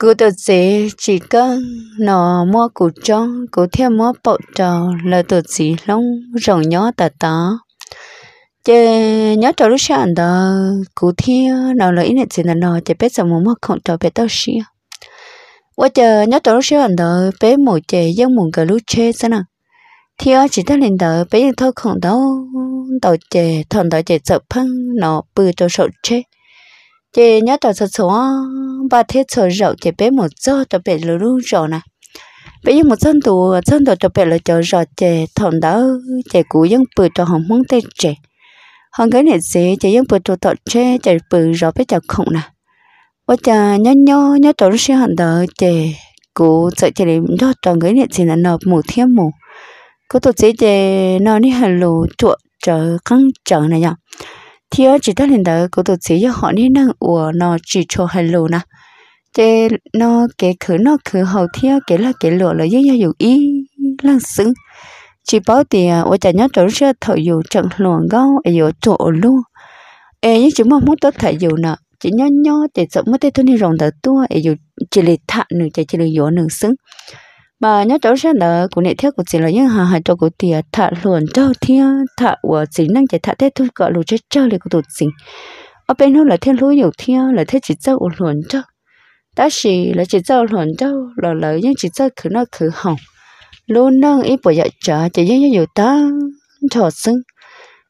cứ tự chế chỉ cần nó mua cụ trống cụ theo mua bộ trò là tự chỉ lông rồng nhỏ tà tà chế nhớ trò lúc sáng đó cụ theo nó là ý niệm gì là nó chế biết rằng mua không trò biết tao xí quá chờ nhớ trò lúc sáng đó bé mù chế giống mùng cái lúc chế sao nào theo chỉ ta lên đó bé thôi không đâu đầu chế thằng đó chế sợ phăng nó bự cho sợ chết chị nhớ tao sợ số ba thiết sợ rậu chị bé một giờ tao bé lú lú rậu nè bây giờ một dân tù dân tù tao bé là chờ rậu chị thằng đó chị cũ dân bự tao không muốn tên chị hơn cái này gì chị vẫn bự tao tao chơi chị bự rậu bé chào không nè ôi cha nhớ nhớ nhớ tao sẽ hẳn đó chị cũ sợ chị lấy nhớ tao cái này gì là nộp một thêm một có tổ chị chị nói đi hành lù chuột chờ căng chờ này nhở thì ở chỉ ta hiện tại của tổ chức họ nên năng của nó chỉ cho hai lô nè thế nó cái khử nó khử hậu thì cái là cái lỗ là dễ dụ ý lăng xứng chỉ bảo thì ở chả nhớ chỗ sẽ thổi dù trận luồng gâu ở dù chỗ luôn ấy những chúng mà muốn tốt thổi dù nè chỉ nhớ nhớ để sợ mất thế thôi đi rồng đỡ tua ở dù chỉ lệ thạ nữa, chỉ chỉ lệ dỗ nữa xứng bà nhớ cháu sẽ đỡ của nệ theo của chị là những hà hà à, cho của tiền thợ luồn cho thiên thợ của chị năng chạy thợ thế thôi gọi luôn cho chơi lại của tụt chị ở bên đó là thiên lối nhiều thiên là thế chỉ cho của luồn cho đó xì là chỉ cho luồn cho là lời những chỉ cho khử nó khử hỏng luôn năng ít bộ dạy trả chỉ những nhiều ta trò xứng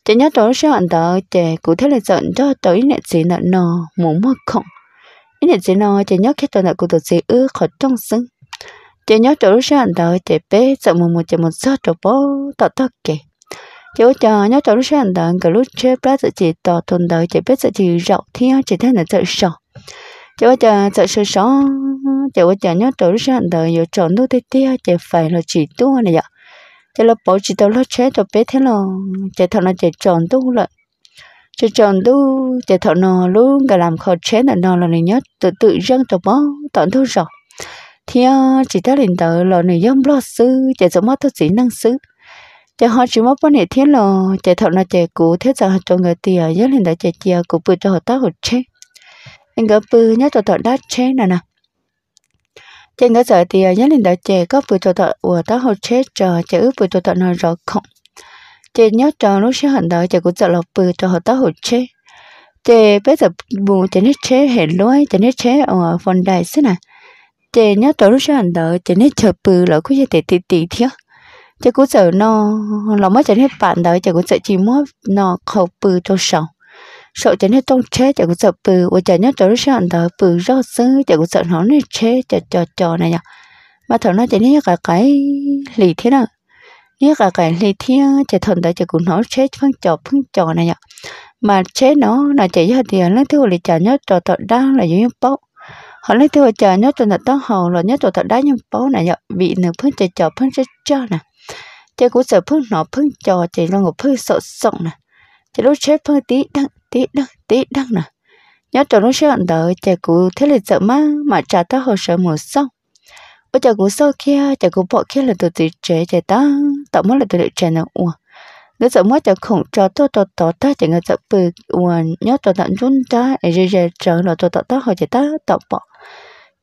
chỉ nhớ cháu sẽ ăn đỡ trẻ cụ thể là giận cho tới nệ chị nợ nò muốn mua khổng nệ chị nò chỉ nhớ khi tôi là của tụt chị ư khỏi trong xứng chị nhớ chỗ lúc sáng đó chị bé sợ mù mù chị một sợ chỗ bố tọt tọt kì chị ôi chờ nhớ chỗ lúc sáng đó cái lúc chơi bá sợ chị tọt tuần đời chị bé sợ chị rậu thiên chị thấy là sợ sợ chị ôi chờ sợ sợ sợ chị ôi chờ nhớ chỗ lúc sáng đó giờ chọn nút tê tê chị phải là chị tu này vậy chị là bố chị tao lo chế cho bé thế là chị thằng là chị chọn tu lại chị chọn tu chị thằng nó luôn cái làm khó chế là nó là nhớ tự tự dân cho bố tọt thu rồi thì chỉ ta liền tờ lò này yếm lo sư chỉ giống mắt tôi chỉ năng sư chạy họ chỉ mất bao nhiêu thiên lò chạy thọ là chạy cũ thế giả cho người tiền yếm liền tờ chạy chia cũ bự cho họ ta hụt chế anh gặp bự nhớ cho thọ đã chế nè nè chạy ngỡ giờ thì yếm liền tờ chạy có bự cho thọ của ta hụt chế chờ chạy ước bự cho thọ nói rõ không chạy nhớ cho lúc sẽ hận đợi chỉ cũng sợ lọc bự cho họ ta hụt chế, chạy bây giờ buồn chạy nên chế hệ lối chạy nên chế ở phần đại xí này chị nhớ tổ lúc anh đợi chị nhớ chờ bự là cứ như thế tì tì thiếu chị cũng sợ nó là mới chị nhớ bạn đợi chị cũng sợ chỉ mới nó khẩu bự cho sợ sợ chị nhớ tông chết chị cũng sợ bự và chị nhớ tổ lúc anh đợi bự rất sứ chị cũng sợ nó nó chết chị chờ chờ này nhở mà thằng nó chị nhớ cả cái lì thế nào nhớ cả cái lì thế chị thằng đợi chị cũng nói chết phân chờ phân chờ này nhở mà chết nó là chị nhớ thì nó thiếu lì chả nhớ trò trò đang là giống như bốc họ lấy tiêu chờ nhớ tụi nó tao hồ rồi nhớ tụi thật đá nhưng bố này nhở vị nửa phương trời chờ phương trời chờ nè chơi của sợ phương nọ phương chờ chơi lo ngục phương sợ sợ nè chơi lúc chết phương tí đăng tí đăng tí đăng nè nhớ tụi chết sợ đợi chơi của thế là sợ má mà trả tao hồ sợ mùa xong ở chợ của sâu kia chợ của bỏ kia là tụi tụi trẻ chạy ta tạo mất là tụi trẻ nào uổng nếu sợ mất chợ khủng cho tôi tôi tỏ ta chỉ người sợ bị uổng nhớ tụi tận chúng ta rồi rồi chờ là tụi tao tao hồ chạy ta tạo bỏ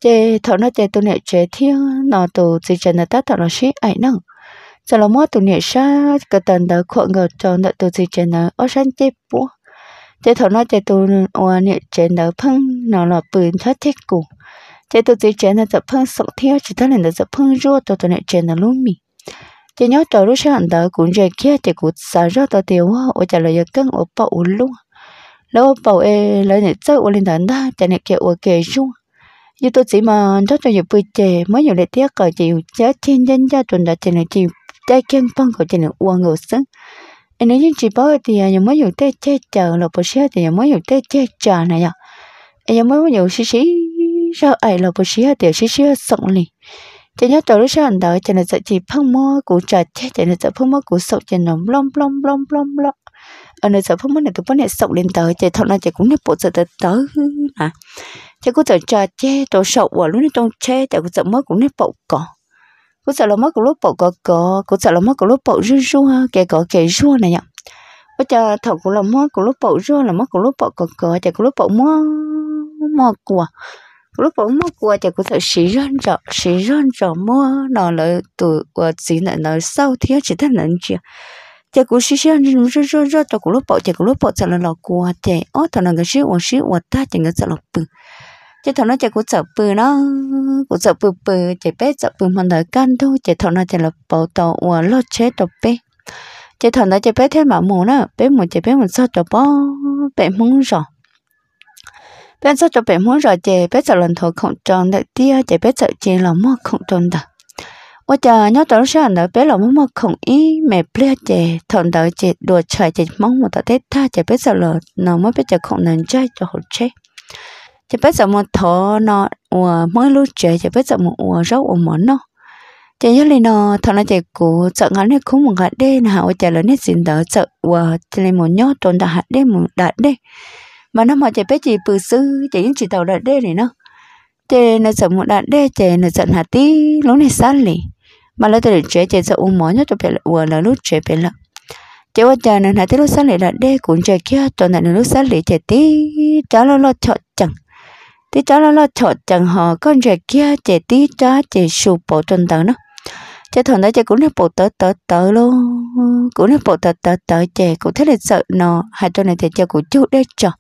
chế thọ nó chế tu niệm chế thiếu nó tu chỉ chân là tát thọ nó sĩ ấy nâng giờ là mua tu niệm sa cái tần đó khổ ngờ cho nó tụ chỉ chân là ở sân chế bố chế thọ nó chế tu ở niệm chế nó phăng nó là bự thoát thiết cụ chế tu chỉ chân là tập phăng sọc thiếu chỉ thằng là tập phăng ruột tụ tu niệm chế nó luôn mi chế nhớ trò lúc sáng đó cũng dễ kia chế cũng xả ra tụ tiêu hoa ở trả lời cân ở bầu luôn lâu bảo e lời niệm chơi ở lên thần ta chế niệm kia ở kề chung như tôi chỉ mà rất là nhiều bữa chè mới nhiều lệ tiết cờ chị giá trên dân gia tuần đã chị này chị chạy kiên phong của chị này uang ngủ sớm anh ấy những chị bảo thì à, nhà mới nhiều tết che chờ là bữa sáng thì nhà mới nhiều tết che chờ này nhở nhà mới nhiều xí xí sao ấy là bữa sáng thì xí xí sống liền chị nhớ tôi lúc sáng đó chị này sợ chị phong mơ của trời che chị này sợ phong mơ của sầu chị nóng lom lom lom lom lom ở ờ, nơi sợ phong mơ này tôi vẫn này sầu lên tới chị thọ là chị cũng nếp bộ sợ tới tới à thế cô tưởng chờ che tổ sậu ở lúc này trong che, tại cô sợ mất cũng nên bậu cỏ cô sợ là mất của lúc bậu cỏ cỏ cô sợ là mất của lúc bậu rú rú ha kẻ cỏ kẻ rú này nhở bây giờ thầu của là mất của lúc bậu rú là mất của lúc bậu cỏ cỏ tại của lúc bậu mất mất của lúc bậu mất của tại cô sợ xí rơn rọ xí rơn rọ mua nó là từ và ờ, chỉ là nói sau thì chỉ thân là chưa, chạy cú xí xí rơn rơn rơn, rơ cho cú lúc bọ chạy cú lúc bọ chạy là lò cua chạy ó thằng là người xí uống xí uống ta chạy người chạy lò bự chỉ thằng nó chạy cũng sợ bự nó cũng sợ bự bự chạy bé sợ bự mà đợi căn thôi chỉ thằng nó chạy là bảo tàu và ờ, lót chế tập bé chỉ thằng nó chạy bé thế mà mù nó bé mù chạy bé mù sao tập bó bé muốn rồi bé sao cho bé muốn rồi chỉ bé sợ lần thứ không tròn đợi tia chỉ bé sợ chỉ là mất không tròn đợi ôi trời nhớ tớ sao đợi bé là muốn mất không ý mẹ ple chị thằng đợi chị đùa trời chị mong một tờ tết tha chị bé sợ lần nào mới bé chờ không nên chơi cho hậu chết chỉ biết rằng một thọ nó ủa mới lúc trẻ chỉ biết rằng một ủa rau ủa món nó chỉ nhớ lên nó thọ nó chỉ cố sợ ngắn này không một hạt đê nào ủa chỉ lớn hết xin đỡ sợ ủa chỉ lên một nhót trốn đã hạt đê một đạt đê mà nó mà chỉ biết gì bự sư chỉ những chỉ tàu đạt đê này nó chỉ nó sợ một đạt đê chỉ nó sợ hạt tí lúc này sát lì mà lấy từ trẻ chỉ sợ ủa món nhót cho bé ủa là lúc trẻ bé là chỉ qua chờ nên hạt tí lúc sát lì đạt đê cũng trẻ kia cho nên lúc sát lì trẻ tí chả lo lo chọn chẳng tí chó nó lo chọt chẳng họ con rể kia trẻ tí chó trẻ sụp bộ trần tớ nó chế thằng đó chế cũng là bộ tờ tờ tờ luôn cũng là bộ tờ tờ tờ trẻ cũng thế là sợ nó hai trâu này thì chế cũng chú đấy cho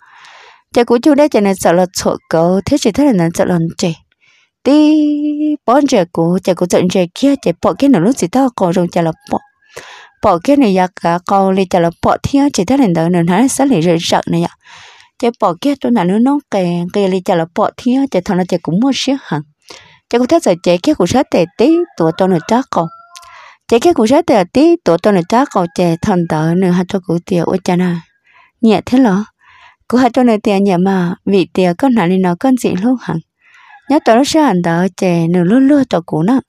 chế cũng chú đấy chế này sợ là sợ cỡ thế chỉ thế là nó sợ lần trẻ tí bọn trẻ của trẻ cũng giận trẻ kia trẻ bỏ cái nào lúc gì tao còn rồi chế là bỏ bỏ cái này giặc cả câu lên chế là bỏ thiên trẻ thế là nó nó sẽ lại rơi sợ này ạ chế bỏ kia tôi nào nữa nó kè kè li chả là bỏ thiên chế thằng nó chạy cũng mua xíu hả chạy cũng thấy giờ chạy kia cũng sát tệ tí tụi tôi nữa chắc còn chạy kia cũng sát tệ tí tụi tôi nữa chắc còn chạy thằng tớ nữa hai cho cụ tiền ôi cha na nhẹ thế lo cụ hai cho này tiền nhẹ mà vì tiền con nào nên nó con gì luôn hả nhớ tôi nó sẽ hẳn tớ chế nửa luôn luôn cho cụ nữa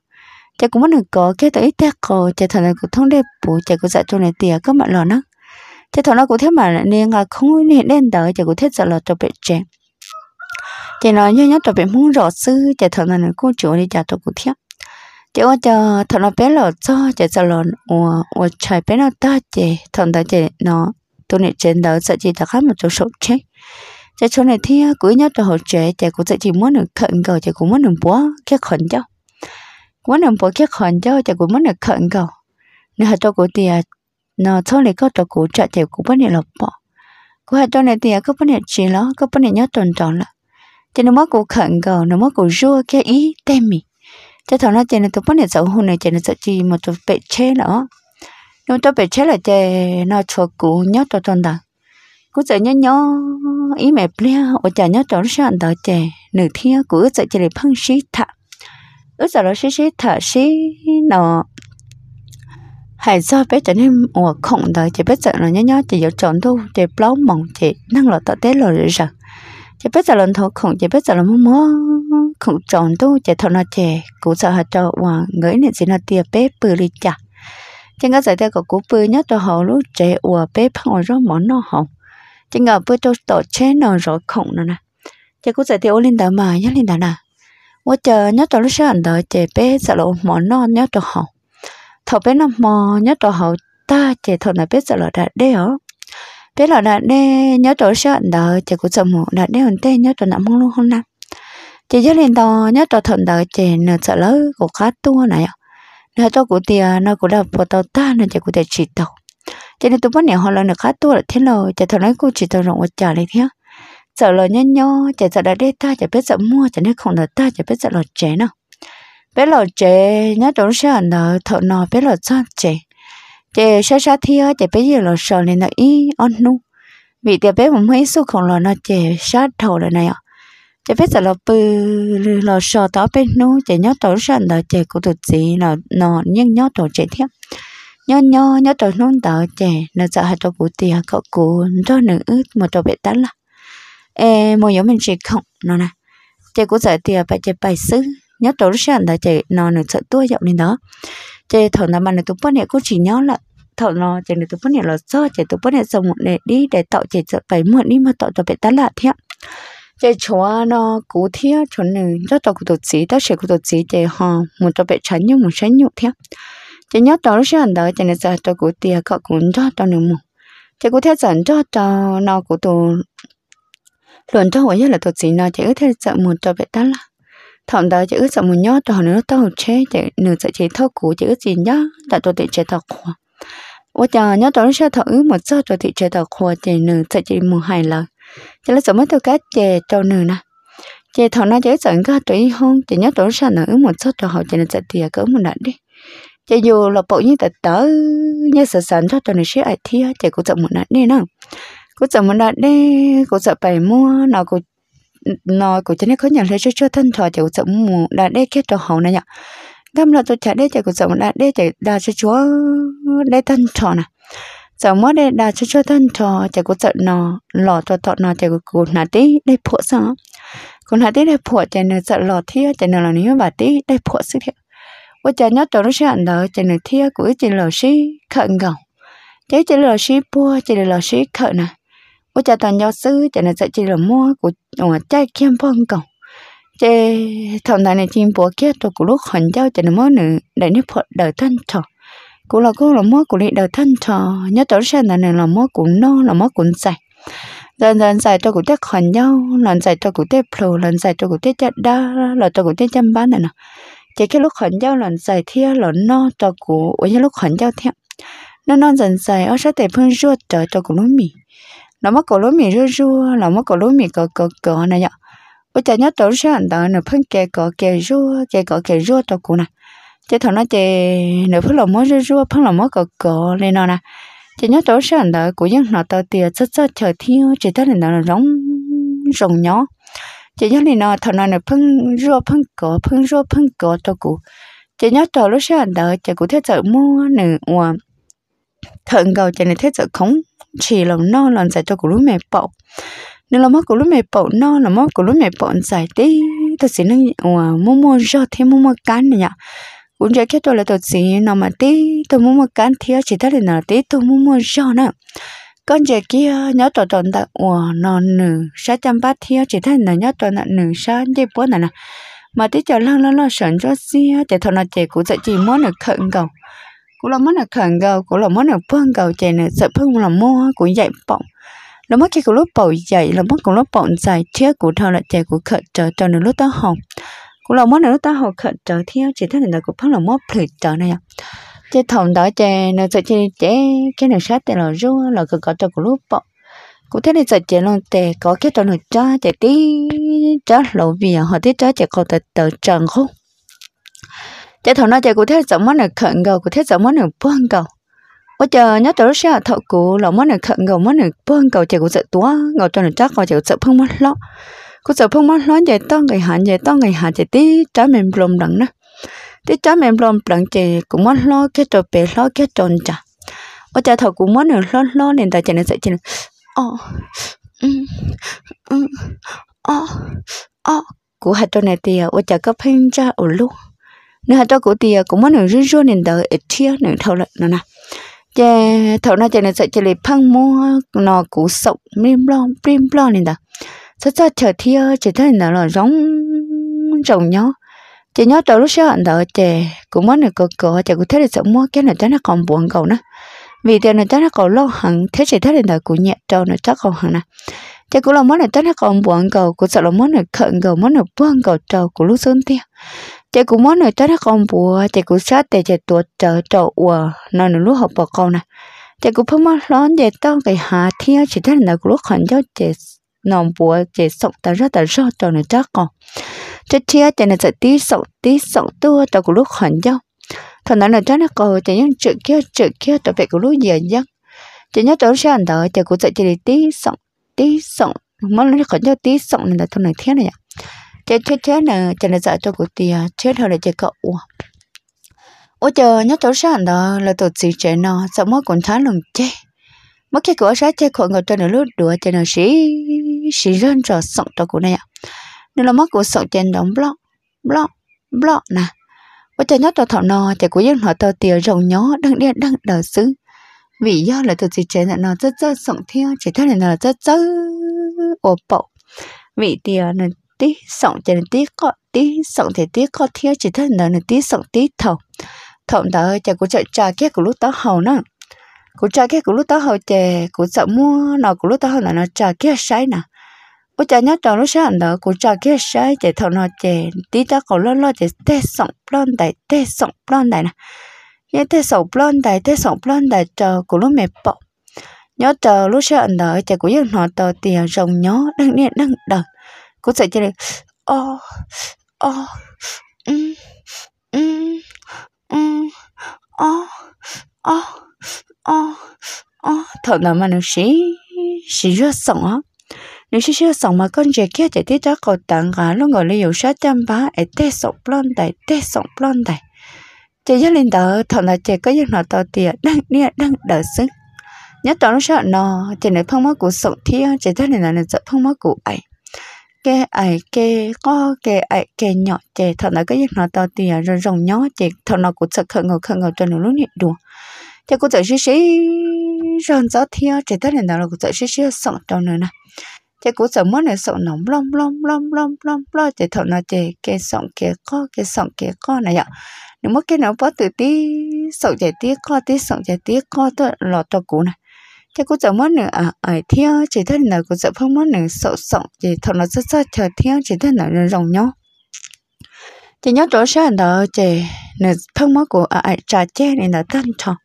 chạy cũng mất được có cái tôi ít tét cô chạy thằng này cũng thông đẹp bù chạy cũng dạy tôi này tiền có mặt lo nữa thế thằng nó cũng thế mà nên là không nên nên đợi chỉ cũng thế giờ là tập bị trẻ chỉ nói như nhất tập bị muốn rõ sư chỉ thằng nó cô chủ đi chả tập cũng thế chỉ ở chờ thằng nó bé là cho chỉ giờ là ở ở trời bé nó ta chỉ thằng ta chỉ nó tôi nên trên đó sẽ chỉ ta khác một chỗ sốt chết chỉ chỗ này thì cuối nhất là hỗ trẻ chỉ cũng sẽ chỉ muốn được khẩn cầu chỉ cũng muốn được búa cái khẩn cho muốn được búa cái khẩn cho chỉ cũng muốn được khẩn cầu nên họ cho cô tiền nó cho lấy có tổ cũ trả tiền cũ bất nhiệt lộc bỏ cũ hai cho này thì có bất nhiệt chỉ nó có bất nhiệt nhớ tuần tròn là cho nó mất cũ khẩn cầu nó mất cũ rua cái ý tem mì cho thằng nó cho nó tổ bất nhiệt sợ hôn này cho nó sợ chỉ một tổ bệ chế nữa nó tổ bệ chế là cho nó cho cũ nhớ tổ tròn đằng cú sợ nhớ nhớ ý mẹ plea, ở chả nhớ tổ sẽ ăn tổ chè nửa thiên cũ sợ chỉ để phăng xí thả ước sợ nó xí xí thả xí nó hay do bé trở nên ngồi khổng đời chỉ biết sợ nó nhớ nhớ chỉ dấu trộn thu chỉ lâu mỏng chỉ năng lọ tọt tế lọ rửa rực chỉ biết sợ lần thổ khổng chỉ biết sợ lần mua mua khổng trộn thu chỉ thọ nó chè cũng sợ hạt cho và ngửi nên gì nó tiệp bé bự lì chặt trên các giải theo của cú bự nhất cho họ lúc trẻ ủa bé phăng ở rong món nó hỏng trên ngờ bự cho tổ chế nó rõ khổng nó nè chỉ cú giải theo lên đảo mà nhớ lên đảo nè 我这鸟到了山的，这边在了毛那鸟到好。thọ bé nó mò nhớ tổ hậu ta chỉ thọ là biết sợ là đã đê ó bé là đã đê nhớ tổ sợ đỡ chỉ cũng sợ mù đã đê hồn tê nhớ tổ nằm luôn không nằm chỉ rất liền to nhớ tổ thuận đỡ chỉ nửa sợ lỡ của khát tua này ạ nửa cho của tiền nó cũng đập vào tàu ta nên chỉ của tiền chỉ tàu cho nên tôi bắt nè họ là nửa khát tua là thế rồi chỉ thọ lấy cô chỉ tàu rộng trả này thế sợ là nhăn nhớ chỉ sợ đã đê ta chỉ biết sợ mua chỉ nên không là ta chỉ biết sợ là trẻ nào bé lò trẻ nhá đốn sợ nợ thợ nọ bé lò cho trẻ trẻ sa sa thi ơi trẻ bé giờ lò sợ nên là ý on nu vì trẻ bé cũng mấy số không lò nó trẻ sa thầu rồi này ạ trẻ bé giờ lò bự lò sợ tỏ bé nu trẻ nhớ đốn sợ nợ trẻ cũng được gì là nọ nhưng nhớ đốn trẻ thiếp nhớ nhớ nhớ tôi nón tờ trẻ nó sợ hai tôi bù tiền cậu cụ à, cho nữ ướt mà tôi bị tắt là em mua giống mình chỉ không nó nè chị cũng sợ tiền à, phải chị bài xứ nhất tổ trốn sản đã chạy nó nó sợ tua dạo lên đó chạy thở nó mà nó tụp bớt này cũng chỉ nhớ là thợ nó chạy nó tụp bớt này là do chạy tụp bớt này xong một này đi để tạo chạy sợ phải mượn đi mà tạo tạo phải tát lại thế chạy chúa nó cú thế chúa này rất tạo cụ tổ chí ta sẽ cụ tổ chí chạy họ một tạo phải tránh nhưng một tránh nhục thế chạy nhớ trốn sản đó chạy nó sợ tạo cụ tiền cọ cũng cho tao nửa một chạy cụ thế dẫn cho tao nó cụ tổ luận cho hồi nhất là tổ chí nó chạy cứ thể sợ một tạo phải tát lại thằng đó chỉ ước sợ một nhót rồi nữa tao chế chạy nửa sợ chỉ thâu cũ chỉ ước gì nhá là tôi tự chế thật khoa ủa chờ tao nó sẽ thao ước một giờ rồi tự chế thật khoa chạy nửa sợ chỉ một hai lần chỉ là sợ mấy tôi cá chè cho nửa nè chè thằng nó chỉ sợ cái tuổi hôn chỉ nhót đó sẽ nửa ước một giờ rồi họ chạy là sợ tiệt cỡ một lần đi chỉ dù là bộ như tật tớ như sợ sẵn cho tao nửa sẽ ai thi, chạy cũng sợ một lần đi nào cũng sợ một lần đi cũng sợ phải mua nào cũng nó cũng cho nên có nhận lấy cho cho thân thọ chỉ có sống mù đã đe kết cho hậu này nhở đâm là tôi chả đe chỉ có sống đã đe chỉ đã cho chúa để thân thọ nè sống mất để đã cho cho thân thọ chỉ có sợ nó lọ cho thọ nó chỉ có cột nà tí để phụ sao còn nà tí để phụ chỉ nên sợ lọ thi chỉ nên là nếu bà tí để phụ sức thiệt và chỉ nhớ cho nó sẽ ăn đỡ chỉ nên thi của chỉ lọ sĩ khẩn gồng chỉ chỉ lọ sĩ bua chỉ lọ sĩ khẩn này ủa 我 cha toàn giáo sư cha này sẽ chỉ là mua của ở cha kiêm phong cầu chế thằng này chim bùa kia rồi của lúc hận giao cha này mua nữa để nếp phật đời thân trò cũng là cô là mua của lý đời thân trò nhớ tổ sen này là mua của no là mua của sạch dần dần xài cho cụ tết hận nhau lần xài cho cụ tết pro lần xài cho cụ tết chặt đa là cho cụ tết chăm bán này nè chế cái lúc hận giao lần xài thia là no cho cụ ở cái lúc hận giao theo nó non dần xài ở sát để phương ruột trở cho cụ lúa mì nó mất cổ lúa mì rưa rưa nó mất cổ lúa mì cờ cờ cờ này nhở bây giờ nhớ tổ sẽ anh ta nửa phân kè cờ kè rưa kè cờ kè rưa tao cụ nè chế thằng nó chế nửa phân lòng mới rưa rưa phân lòng mới cờ cờ lên nó nè chế nhớ tổ sẽ anh ta cụ dân nó tao tiệt rất rất chờ thiếu chế thế này nó rong rồng nhỏ chế nhớ này nó thằng nó nửa phân rưa phân cờ phân rưa phân cờ tao cụ chế nhớ tổ lúc sẽ anh ta chế cụ thế chợ mua nửa thượng cầu cho nên thế giới không chỉ là nó là giải cho của lúc mẹ bọc nên là mất của lúc mẹ bọc nó là mất của lúc mẹ bọc giải đi thật sự năng mà mua mua do thêm mua mua cán này nhở cũng chỉ kết tôi là thật sự nó mà tí tôi mua mua cán thì chỉ thấy là nó tí tôi mua mua do nè, con trẻ kia nhớ tổ tồn tại ủa nó nữ sa chăm bát thì chỉ thấy là nhớ tổ nó nữ sa đi bố này nè mà tí chờ lăng lăng lo sẵn cho xia để thọ nó trẻ cũng sẽ chỉ muốn được khẩn cầu cũng làm mất là khẩn gầu cũng làm mất là phương gầu chạy nữa sợ phương là mua cũng dạy bọn, là mất cái cũng lúc bầu dạy là mất cũng lúc bọn dạy thiết của thao là chạy của khẩn trở cho nên lúc ta học cũng làm mất là lúc ta học khẩn trở theo chỉ thấy là của phương là mất thử trở này à chế thòng đó chế nó sợ chế chế cái này sát thì là ru, là cứ có cho của lúc bọn, cũng thấy là sợ chế luôn tệ có cái trò nó cho chạy tí cho lộ vì à, họ tí cho chạy còn tờ trần không thế nó chơi cụ thế giống món này khẩn gầu cụ thế giống món này buông gầu bây giờ nhớ tới xe thợ cụ là món này khẩn gầu món này buông gầu chơi cụ sợ tua ngầu cho nó chắc vào chơi sợ phong món lọ cụ sợ phong món lọ vậy to người hạn vậy to người hạn chơi tí trái mềm lồm đắng nữa tí trái mềm lồm đắng chơi cũng món lọ cái trò bể lọ cái tròn chả bây giờ thợ cụ món này lọ lọ nên ta chơi nó sợ chơi ờ ờ ờ cụ hạt trò này thì ở chợ cấp hình ra ở lúc nếu hạt cho cổ tiền cũng muốn nửa rưỡi rưỡi nên đỡ ít chia nên thâu lợn nó nè chè thâu nó chè nó sẽ chè lấy phăng mua nó cổ sọc blim blong blim blong nên đỡ sau sợ chờ thia à, chè thấy nó là giống giống nhau, chè nhau đầu lúc anh đợi chè cũng muốn nửa cờ cờ chè cũng thấy là sợ mua cái này chắc nó còn buồn cầu nữa vì tiền này chắc nó còn lo hẳn thế chỉ thấy là đỡ cũng nhẹ trâu nó chắc còn hẳn nè à. chè cũng là món này chắc nó còn buồn cầu cũng sợ là món này khẩn cầu món này buồn cầu trâu của lúc xuống tiền chị cũng muốn nói cho nó con bùa chị cũng sợ để chị tuột trở trộn ủa nó nó lúc học bỏ câu nè chị cũng phải muốn lớn để tao cái hà thiên chỉ thấy là lúc hẳn cho chị nằm bùa chị sống ta rất ta rõ cho nó chắc còn chị chia chị là sẽ tí sống tí sống tua tao cũng lúc hẳn cho thằng nói là cho nó cầu chị những chuyện kia chuyện kia tao phải cũng lúc gì nhất chị nhớ sẽ sáng đó chị cũng sẽ chị đi tí sống tí sống mới nó còn cho tí sống nên là thằng này thiên này ạ chết chết chết nè cho nên sợ cho cụ tì chết hơn là chết cậu ô chờ nhớ chỗ sáng đó là tổ chức trẻ nó sợ mất còn tháng lùng chết mất cái cửa sáng chết khỏi ngồi cho nó lướt đùa cho nó sĩ sĩ rên cho sọng cho cụ này ạ nên là mất cụ sọng trên đóng block block block nè ô chờ nhớ cho thọ nó trẻ của dân họ tàu tìa rồng nhó đang đi đang đờ xứ vì do là tổ chức trẻ nó rất rất sọng theo chỉ theo này là rất rất ồ bậu vị tìa là tí sọng chỉ tí có tí sọng thì tí có thiếu chỉ thân nợ là tí sọng tí thầu thầu đó chả cũng chợ cha kia của lúc đó hầu nè, cũng cha kia của lúc đó hầu chè cũng sợ mua nào của lúc đó hầu là nó cha kia sái nè ủa cha nhớ trò lúc sáng đó cũng cha kia sái chè thầu nó chè tí đó còn lo lo chè tê sọng lon đại tê sọng lon đại nè nhớ tê sọng lon đại tê sọng lon đại chờ của lúc mẹ bọc nhớ chờ lúc sáng đó chè cũng yên họ tờ tiền rồng nhớ đang niệm đang đợi Cô sợ cho được Ô ờ, Ô ờ, Ừ Ừ Ừ Ô ờ, Ô Ô Ô Thật nào mà nó xí Xí rất sống á nếu xí xí sống mà con trẻ kia chạy tít đó có tặng gà lúc ngồi lấy dầu sát chăm bá ấy tê sống blon đầy tê sống blon đầy chị gia lên đó, thật là chị có giấc nào tờ tiền đang nia đang đỡ sức nhất tao nó sợ nó chị này phong mắt của sống thiên chị gia linh là nó sợ phong mắt của ấy cái ai cái có cái ai cái nhỏ chè thật là cái gì nó to tiền à, rồi rồng nhỏ chè thật nó cũng sợ khờ ngồi khờ ngồi cho nó lúc nhịn đùa chè cũng sợ xí xí rồng gió thia chè tất nhiên là cũng sợ xí xí sợ cho nữa nè chè cũng sợ mất này sợ nóng lom lom lom lom lom lo chè thật là chè cái sợ cái có cái sợ cái có này ạ nếu mất cái nó bắt từ tí sợ chè tí có tí sợ chè tí có tôi lọt cho cũ này thế cô cháu mất nữa ở ở theo chỉ thân là cô cháu phong mất nữa sợ sợ chỉ thằng nó rất rất chờ theo chỉ thân là nó rồng nhau chỉ nhớ chỗ sáng đó chỉ nửa phong mất của ở trà che này là tan trò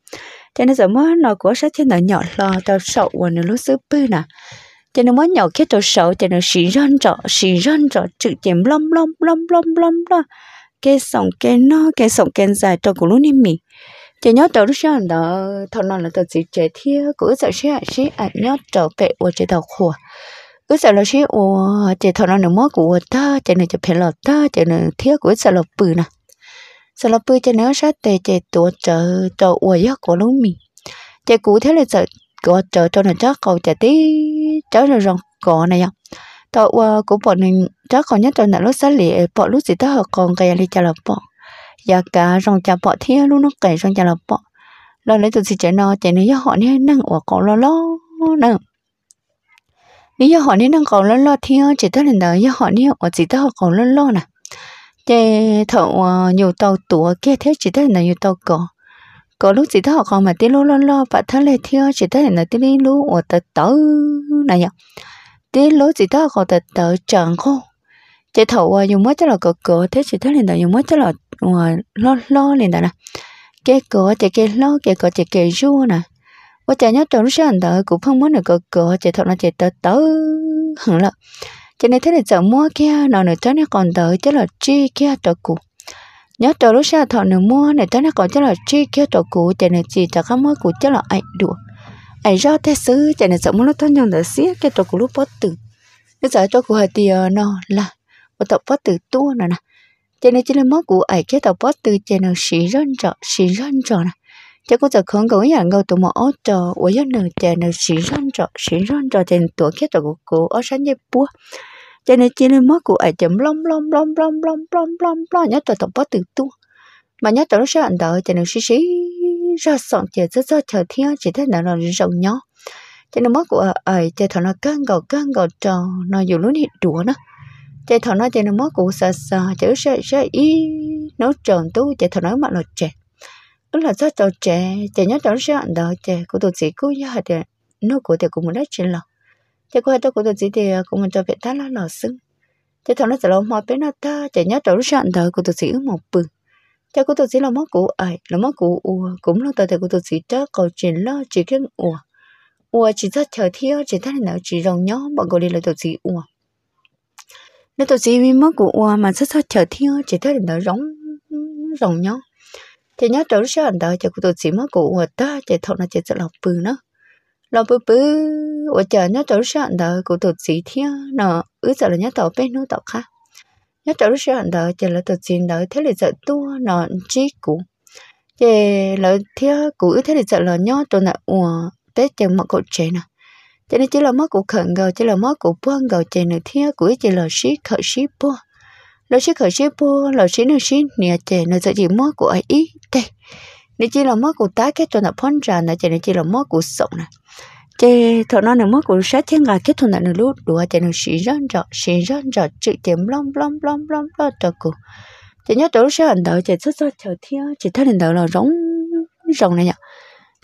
thế nên giờ mất nó của sát thiên là nhỏ lo tao sợ và nó lúc xứ bư nè cho nên mất nhỏ khi tao sợ cho nên xì răn trọ xì răn trọ chữ chém lom lom lom lom lom đó cái sòng cái nó cái sòng cái dài cho của lúc này mình chỉ nhớ đầu lúc sáng đó thằng nào là tự chỉ chế thi cứ sợ sẽ sẽ ăn nhớ đầu về của chế đầu khổ cứ sợ là sẽ ô chế nào nó nửa của ta chế này chế phải là ta chế này thiếu cứ sợ là bự nè sợ là bự chế nữa sát để chế tổ trợ trợ ô giấc của lúc mi chế cũ thế là sợ có trợ cho nó chắc cầu chế tí cháu là rong cỏ này không tàu của bọn mình chắc còn nhất trong là lúc sáng lì bọn lúc gì đó còn cái gì chả là bọn giờ cả rong chả bỏ thế luôn nó kể rong chả là bỏ lo lấy tụi chị trẻ nó trẻ này họ này năng ở cổ lo lo năng nếu họ này năng cổ lo lo thì chỉ tới lần đầu họ này ở chỉ tới họ cổ lo lo nè chế thợ ờ, nhiều tàu tủa kia thế chỉ tới là nhiều tàu cổ cổ lúc chỉ thấy họ còn mà tí lú lo lo và thấy lại theo chỉ thấy là tí lú ở tờ tờ này nhở tí lú chỉ thấy họ còn tờ chẳng khô chỉ thầu dùng mới cho là cổ cổ thế chỉ thấy là dùng mới cho là nó nó nó cái cái cái cái chạy chạy chạy nè và cũng không 我老老领导呢，结果这个老结果这个弱呢，我讲要总是很多股碰摸那个个，这头那这头头很了，这里头的怎么看，那那真的讲到这了这个的股。nhớ trò lúc sau thọ nửa mua này tới nó còn chắc là chi kia trò cũ chạy này chỉ cho các mối cũ chắc là ảnh đùa ảnh do thế xứ chạy này sợ mua nó thọ nhon đã xía cái trò cũ lúc bớt tử cái giờ trò cũ hơi tiều nó là một tập bớt tử tua nè nè cho nên chỉ là món của ai cái tàu bớt từ cho nên xí rơn trọ xí rơn trọ nè cho cô giờ không có nhà ngầu tụi mỏ ở chỗ ở dân nữ cho nên xí rơn trọ xí rơn trọ cho nên tuổi cái tàu của cô ở sáng dây bua cho nên chỉ là món của ai chấm lom lom lom lom lom lom lom lom nhớ tàu tàu bớt từ tu mà nhớ tàu nó sẽ ảnh đợi cho nên xí xí ra sọn chờ rất rất chờ thiên chỉ thấy nào nó rộng nhỏ cho nên món của ai cho thằng nó căng gầu căng gầu tròn nó dù lúc hiện đùa nữa chạy thọ nói chạy nó mất cụ sợ sợ chữ sợ sợ ý nấu trộn tu chạy thọ nói mà là trẻ ước là rất cho trẻ chạy nhớ đó sợ đó chạy cụ tổ chỉ cú nhớ thì nó của thì cũng muốn đất trên lò chạy qua đó cụ tổ chỉ thì à, cũng muốn cho việc ta là lò sưng chạy thọ nói sợ lo mò bên nó ta chạy nhớ đó sợ đó cụ tổ chỉ ước một bự chạy cụ tổ chỉ là mất cụ ấy là mất cụ ua cũng là tôi thì cụ tổ chỉ đó cầu chuyện lo chỉ cái ua ua chỉ rất chờ thiếu chỉ thấy nó chỉ rồng nhó bọn cô đi là tổ chỉ ua nếu tôi chỉ mất của ua mà rất rất chờ thiên chỉ thấy nó rong rong nhau thì nhớ trở sẽ anh đợi chờ của tôi chỉ mất của ua ta chỉ thọ là chỉ sợ lọc bự nó, lọc bự bự ua chờ nhớ trở sẽ anh đợi của tôi chỉ thiên nọ ứ sợ là nhớ tàu bên nó tàu khác nhớ trở sẽ anh đợi chờ là tôi chỉ đợi thế là sợ tua nọ chỉ cũ thì là thiên cũ thế là sợ là nhớ tôi là ua tết chờ mặc cậu trẻ nào cho nên chỉ là mất của khẩn gầu chỉ là mất của buông gầu chỉ nửa thiên của chỉ là sĩ khởi sĩ buông lỡ sĩ khởi sĩ buông lỡ sĩ nửa sĩ nè chỉ nửa sợ chỉ mất của ai ý đây nửa chỉ là mất của tá kết cho nửa phun ra nửa chỉ nên chỉ là mất của sống này chỉ thọ nó nửa mất của sát thiên ngà kết thúc nửa nửa lút đùa chỉ nửa sĩ rắn rọ sĩ rắn rọ chữ chém lom lom lom lom lom cho cụ chỉ nhớ tổ sẽ hành đạo chỉ xuất xuất chờ thiên chỉ thấy hành đạo là rống rồng này nhở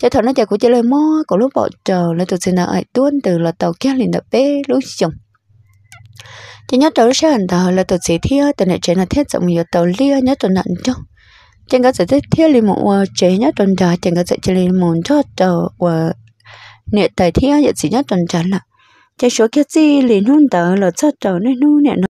cho thằng nó chạy của chị lời mò có lúc bỏ trờ lên tụi xin là ai tuôn từ là tàu kia liền đập bê lúc chồng chị nhớ tàu sẽ hành thờ là tụi chị thia từ này chị là thiết rộng nhiều tàu lia nhớ tụi nặng cho chị có thể thiết thia liền một chế nhớ tuần trả chị có thể chị liền một cho tàu và nệ tài thia giờ chỉ nhớ tuần trả là chị số kia gì liền hôn tàu là cho tàu nên nuôi nhẹ